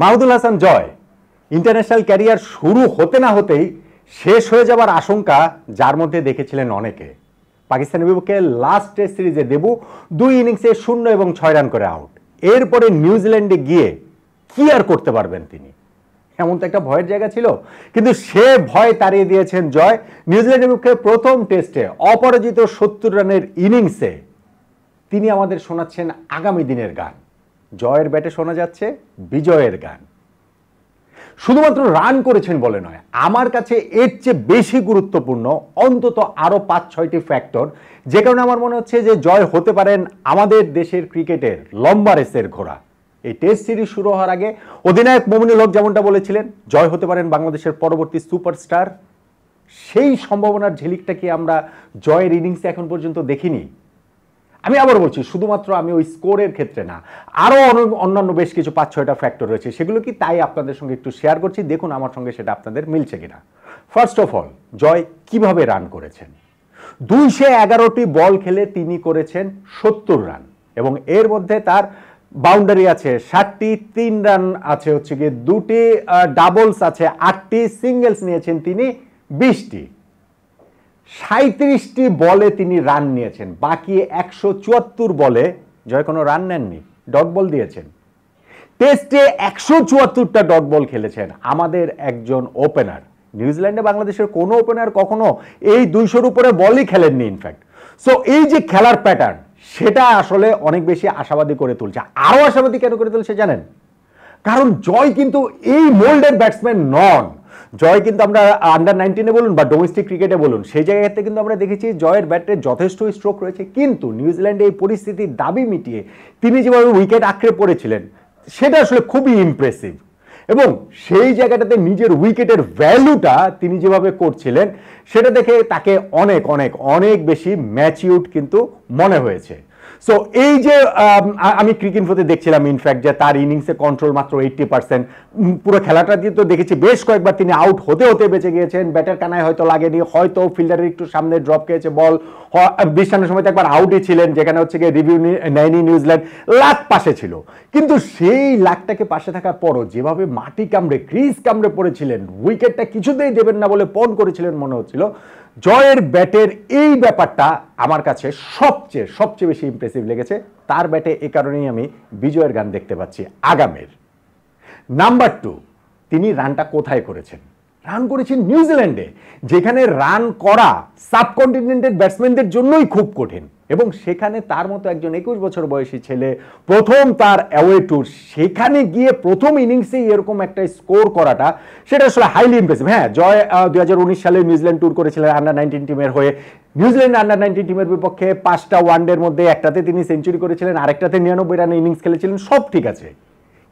মাহুদুল Hasan Joy international career শুরু হতে না হতেই শেষ হয়ে যাওয়ার আশঙ্কা যার মধ্যে দেখেছিলেন অনেকে পাকিস্তানের বিপক্ষে লাস্ট টেস্ট সিরিজে দেবু দুই ইনিংসে শূন্য এবং ছয় রান করে আউট এরপরে নিউজিল্যান্ডে গিয়ে কি আর করতে পারবেন তিনি এমন তো একটা ভয়ের জায়গা ছিল কিন্তু সে ভয় তাড়িয়ে দিয়েছেন জয় নিউজিল্যান্ডের বিপক্ষে প্রথম টেস্টে অপরাজিত সত্তর রানের ইনিংসে তিনি আমাদের শোনাচ্ছেন আগামী দিনের গান জয়ের ব্যাটে শোনা যাচ্ছে বিজয়ের গান শুধুমাত্র রান করেছেন বলে নয় আমার কাছে এর চেয়ে বেশি গুরুত্বপূর্ণ অন্তত আরও পাঁচ ছয়টি ফ্যাক্টর যে কারণে আমার মনে হচ্ছে যে জয় হতে পারেন আমাদের দেশের ক্রিকেটের লম্বা রেসের ঘোড়া এই টেস্ট সিরিজ শুরু হওয়ার আগে অধিনায়ক মোমিনুল হক যেমনটা বলেছিলেন জয় হতে পারেন বাংলাদেশের পরবর্তী সুপারস্টার সেই সম্ভাবনার ঝিলিকটা কি আমরা জয়ের ইনিংসে এখন পর্যন্ত দেখিনি আমি আবার বলছি শুধুমাত্র আমি ওই স্কোরের ক্ষেত্রে না আরও অন্যান্য বেশ কিছু পাঁচ ছয়টা ফ্যাক্টর রয়েছে সেগুলো কি তাই আপনাদের সঙ্গে একটু শেয়ার করছি দেখুন আমার সঙ্গে সেটা আপনাদের মিলছে কিনা ফার্স্ট অফ অল জয় কিভাবে রান করেছেন দুইশে এগারোটি বল খেলে তিনি করেছেন সত্তর রান এবং এর মধ্যে তার বাউন্ডারি আছে ষাটটি তিন রান আছে হচ্ছে গিয়ে দুটি ডাবলস আছে আটটি সিঙ্গেলস নিয়েছেন তিনি বিশটি সাঁত্রিশটি বলে তিনি রান নিয়েছেন বাকি একশো চুয়াত্তর বলে জয় কোনো রান নেননি ডট বল দিয়েছেন টেস্টে একশো চুয়াত্তরটা ডট বল খেলেছেন আমাদের একজন ওপেনার নিউজিল্যান্ডে বাংলাদেশের কোনো ওপেনার কখনো এই দুইশোর উপরে বলই খেলেননি ইনফ্যাক্ট সো এই যে খেলার প্যাটার্ন সেটা আসলে অনেক বেশি আশাবাদী করে তুলছে আরও আশাবাদী কেন করে তুলছে জানেন কারণ জয় কিন্তু এই মোল্ডের ব্যাটসম্যান নন জয় কিন্তু আমরা আন্ডার নাইনটিনে বলুন বা ডোমেস্টিক ক্রিকেটে বলুন সেই জায়গাতে কিন্তু আমরা দেখেছি জয়ের ব্যাটে যথেষ্ট স্ট্রোক রয়েছে কিন্তু নিউজিল্যান্ডে এই পরিস্থিতির দাবি মিটিয়ে তিনি যেভাবে উইকেট আঁকড়ে পড়েছিলেন সেটা আসলে খুবই ইমপ্রেসিভ এবং সেই জায়গাটাতে নিজের উইকেটের ভ্যালুটা তিনি যেভাবে করছিলেন সেটা দেখে তাকে অনেক অনেক অনেক বেশি ম্যাচিউড কিন্তু মনে হয়েছে সো এই যে um, আমি ক্রিকেট ফোতে দেখছিলাম ইনফ্যাক্ট যে তার ইনিংসে কন্ট্রোল মাত্র এইটটি পার্সেন্ট পুরো খেলাটা দিয়ে তো দেখেছি বেশ কয়েকবার তিনি আউট হতে হতে বেঁচে গিয়েছেন ব্যাটার কানায় হয়তো লাগেনি হয়তো ফিল্ডারের একটু সামনে ড্রপ খেয়েছে বল বিশ্রামের সময় একবার আউটই ছিলেন যেখানে হচ্ছে গিয়ে রিভিউ নেয়নি নিউজিল্যান্ড লাখ পাশে ছিল কিন্তু সেই লাখটাকে পাশে থাকার পরও যেভাবে মাটি কামড়ে ক্রিজ কামড়ে পড়েছিলেন উইকেটটা কিছুতেই দেবেন না বলে পন করেছিলেন মনে হচ্ছিল জয়ের ব্যাটের এই ব্যাপারটা আমার কাছে সবচেয়ে সবচেয়ে বেশি ইমপ্রেসিভ লেগেছে তার ব্যাটে এ কারণেই আমি বিজয়ের গান দেখতে পাচ্ছি আগামের নাম্বার টু তিনি রানটা কোথায় করেছেন রান করেছেন নিউজিল্যান্ডে যেখানে রান করা সাবকন্টিনেন্টের ব্যাটসম্যানদের জন্যই খুব কঠিন এবং সেখানে তার মতো একজন একুশ বছর বয়সী ছেলে প্রথম তার অ্যাওয়ে ট্যুর সেখানে গিয়ে প্রথম ইনিংসেই এরকম একটা স্কোর করাটা সেটা আসলে হাইলি ইম্প্রেসিভ হ্যাঁ জয় দু সালে নিউজিল্যান্ড ট্যুর করেছিলেন আন্ডার নাইনটিন টিমের হয়ে নিউজিল্যান্ড আন্ডার নাইনটিন টিমের বিপক্ষে পাঁচটা ওয়ানডের মধ্যে একটাতে তিনি সেঞ্চুরি করেছিলেন আরেকটাতে নিরানব্বই রানের ইনিংস খেলেছিলেন সব ঠিক আছে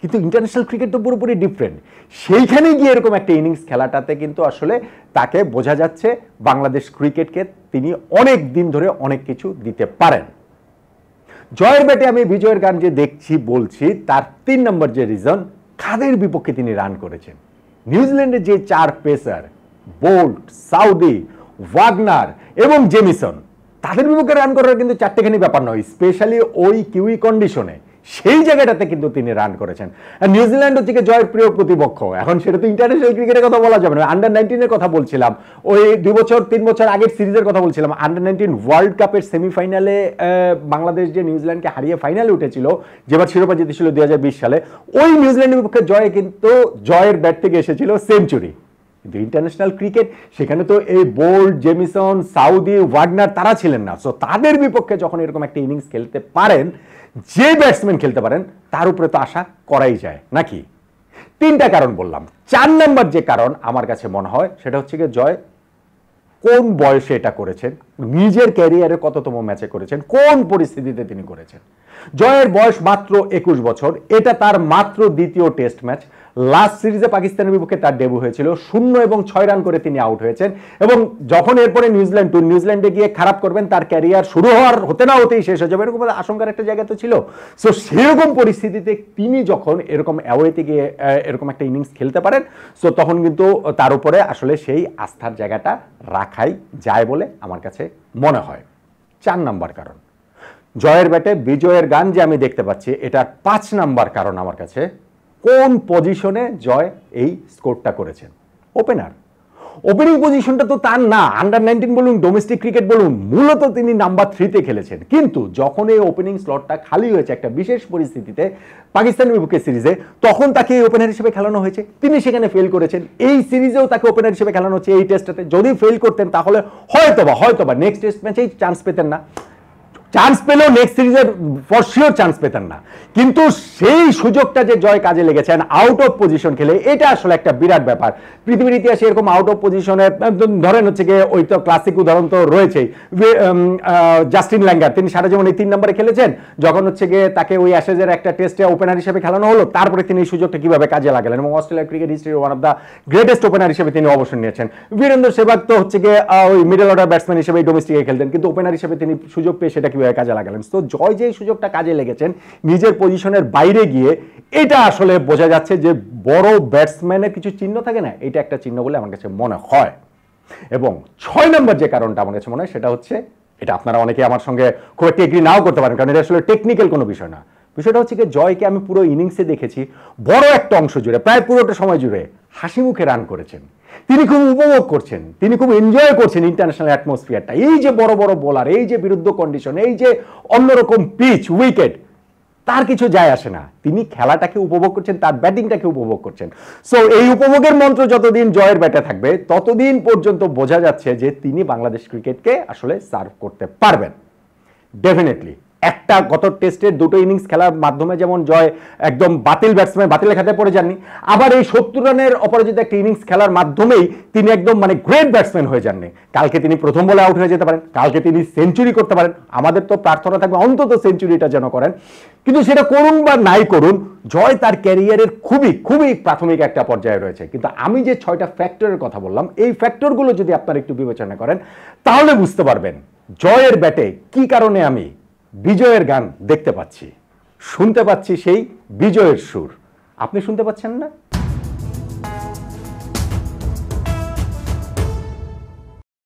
কিন্তু ইন্টারন্যাশনাল ক্রিকেট তো পুরোপুরি ডিফারেন্ট সেইখানে গিয়ে এরকম একটা ইনিংস খেলাটাতে কিন্তু আসলে তাকে বোঝা যাচ্ছে বাংলাদেশ ক্রিকেটকে তিনি অনেক দিন ধরে অনেক কিছু দিতে পারেন জয়ের ব্যাটে আমি বিজয়ের গান যে দেখছি বলছি তার তিন নম্বর যে রিজন খাদের বিপক্ষে তিনি রান করেছেন নিউজিল্যান্ডের যে চার পেসার বোল্ট সাউদি ওয়াগনার এবং জেমিসন তাদের বিপক্ষে রান করার কিন্তু চারটেখানি ব্যাপার নয় স্পেশালি ওই কিউই কন্ডিশনে সেই জায়গাটাতে কিন্তু তিনি রান করেছেন আর নিউজিল্যান্ড হচ্ছে জয়ের প্রিয় প্রতিপক্ষ এখন সেটা তো ইন্টারন্যাশনাল ক্রিকেটের কথা বলা যাবে না আন্ডার নাইনটিনের কথা বলছিলাম ওই দুই বছর তিন বছর আগের সিরিজের কথা বলছিলাম আন্ডার নাইনটিন ওয়ার্ল্ড কাপের সেমিফাইনালে বাংলাদেশ যে নিউজিল্যান্ডকে হারিয়ে ফাইনালে উঠেছিল যেবার শিরোপা জিতেছিল দু সালে ওই নিউজিল্যান্ডের পক্ষে জয়ে কিন্তু জয়ের ব্যাট থেকে এসেছিল সেঞ্চুরি কিন্তু ইন্টারন্যাশনাল ক্রিকেট সেখানে তো এই বোল্ড জেমিসন সাউদি ওয়ার্ডনার তারা ছিলেন না সো তাদের বিপক্ষে যখন এরকম একটা ইনিংস খেলতে পারেন যে ব্যাটসম্যান খেলতে পারেন তার উপরে তো আশা করাই যায় নাকি তিনটা কারণ বললাম চার নাম্বার যে কারণ আমার কাছে মনে হয় সেটা হচ্ছে গিয়ে জয় কোন বয়সে এটা করেছেন নিজের ক্যারিয়ারে কততম ম্যাচে করেছেন কোন পরিস্থিতিতে তিনি করেছেন জয়ের বয়স মাত্র একুশ বছর এটা তার মাত্র দ্বিতীয় টেস্ট ম্যাচ লাস্ট সিরিজে পাকিস্তানের বিপক্ষে তার ডেবু হয়েছিল শূন্য এবং ছয় রান করে তিনি আউট হয়েছেন এবং যখন এরপরে নিউজিল্যান্ড টু নিউজিল্যান্ডে গিয়ে খারাপ করবেন তার ক্যারিয়ার শুরু হওয়ার হতে না হতেই শেষ হয়ে যাবে এরকম আশঙ্কার একটা জায়গা তো ছিল সো সেরকম পরিস্থিতিতে তিনি যখন এরকম অ্যাওয়েতে গিয়ে এরকম একটা ইনিংস খেলতে পারেন সো তখন কিন্তু তার উপরে আসলে সেই আস্থার জায়গাটা রাখাই যায় বলে আমার কাছে মনে হয় চার নাম্বার কারণ জয়ের ব্যাটে বিজয়ের গান যে আমি দেখতে পাচ্ছি এটার পাঁচ নাম্বার কারণ আমার কাছে কোন পজিশনে জয় এই স্কোরটা করেছেন ওপেনার ওপেনিং পজিশনটা তো তার না আন্ডার নাইনটিন বলুন ডোমেস্টিক ক্রিকেট বলুন মূলত তিনি নাম্বার থ্রিতে খেলেছেন কিন্তু যখন এই ওপেনিং স্লটটা খালি হয়েছে একটা বিশেষ পরিস্থিতিতে পাকিস্তানের বিপক্ষে সিরিজে তখন তাকে এই ওপেনার হিসেবে খেলানো হয়েছে তিনি সেখানে ফেল করেছেন এই সিরিজেও তাকে ওপেনার হিসেবে খেলানো হচ্ছে এই টেস্টটাতে যদি ফেল করতেন তাহলে হয়তোবা হয়তোবা নেক্সট টেস্ট ম্যাচেই চান্স পেতেন না চান্স পেলেও নেক্সট সিরিজের ফর শিওর চান্স পেতেন না কিন্তু সেই সুযোগটা যে জয় কাজে লেগেছেন আউট অফ পজিশন খেলে এটা আসলে একটা বিরাট ব্যাপার পৃথিবীর ইতিহাসে এরকম আউট অফ পজিশনে ধরেন হচ্ছে গিয়ে ওই তো ক্লাসিক উদাহরণ তো রয়েছেই জাস্টিন ল্যাঙ্গার তিনি সারা জীবন এই তিন নম্বরে খেলেছেন যখন হচ্ছে গিয়ে তাকে ওই অ্যাসেজের একটা টেস্টে ওপেনার হিসেবে খেলানো হলো তারপরে তিনি এই সুযোগটা কীভাবে কাজে লাগালেন এবং অস্ট্রেলিয়ার ক্রিকেট হিস্ট্রির one of the greatest opener হিসেবে তিনি অবসর নিয়েছেন বীরেন্দ্র সেবাগ তো হচ্ছে গিয়ে ওই মিডল অর্ডার ব্যাটসম্যান হিসেবে ডোমেস্টিকে খেলতেন কিন্তু ওপেনার হিসেবে তিনি সুযোগ পেয়ে সেটা ওয়ে কাজে লাগালেন তো জয় যেই সুযোগটা কাজে লেগেছেন নিজের পজিশনের বাইরে গিয়ে এটা আসলে বোঝা যাচ্ছে যে বড় ব্যাটসম্যানের কিছু চিহ্ন থাকে না এটা একটা চিহ্ন বলে আমার কাছে মনে হয় এবং ছয় নম্বর যে কারণটা আমার কাছে মনে হয় সেটা হচ্ছে এটা আপনারা অনেকে আমার সঙ্গে খুব একটা এগ্রি নাও করতে পারেন কারণ এটা আসলে টেকনিক্যাল কোনো বিষয় না বিষয়টা হচ্ছে কি জয়কে আমি পুরো ইনিংসে দেখেছি বড় একটা অংশ জুড়ে প্রায় পুরোটা সময় জুড়ে হাসি মুখে রান করেছেন তিনি খুব উপভোগ করছেন তিনি খুব এনজয় করছেন ইন্টারন্যাশনাল অ্যাটমসফিয়ারটা এই যে বড় বড় বোলার এই যে বিরুদ্ধ কন্ডিশন এই যে অন্যরকম পিচ উইকেট তার কিছু যায় আসে না তিনি খেলাটাকে উপভোগ করছেন তার ব্যাটিংটাকে উপভোগ করছেন সো এই উপভোগের মন্ত্র যতদিন জয়ের ব্যাটে থাকবে ততদিন পর্যন্ত বোঝা যাচ্ছে যে তিনি বাংলাদেশ ক্রিকেটকে আসলে সার্ভ করতে পারবেন ডেফিনেটলি একটা গত টেস্টের দুটো ইনিংস খেলার মাধ্যমে যেমন জয় একদম বাতিল ব্যাটসম্যান বাতিলের খাতে পড়ে যাননি আবার এই সত্তর রানের অপরাজিত একটা ইনিংস খেলার মাধ্যমেই তিনি একদম মানে গ্রেট ব্যাটসম্যান হয়ে যাননি কালকে তিনি প্রথম বলে আউট হয়ে যেতে পারেন কালকে তিনি সেঞ্চুরি করতে পারেন আমাদের তো প্রার্থনা থাকবে অন্তত সেঞ্চুরিটা যেন করেন কিন্তু সেটা করুন বা নাই করুন জয় তার ক্যারিয়ারের খুবই খুবই প্রাথমিক একটা পর্যায়ে রয়েছে কিন্তু আমি যে ছয়টা ফ্যাক্টরের কথা বললাম এই ফ্যাক্টরগুলো যদি আপনারা একটু বিবেচনা করেন তাহলে বুঝতে পারবেন জয়ের ব্যাটে কি কারণে আমি বিজয়ের গান দেখতে পাচ্ছি শুনতে পাচ্ছি সেই বিজয়ের সুর আপনি শুনতে পাচ্ছেন না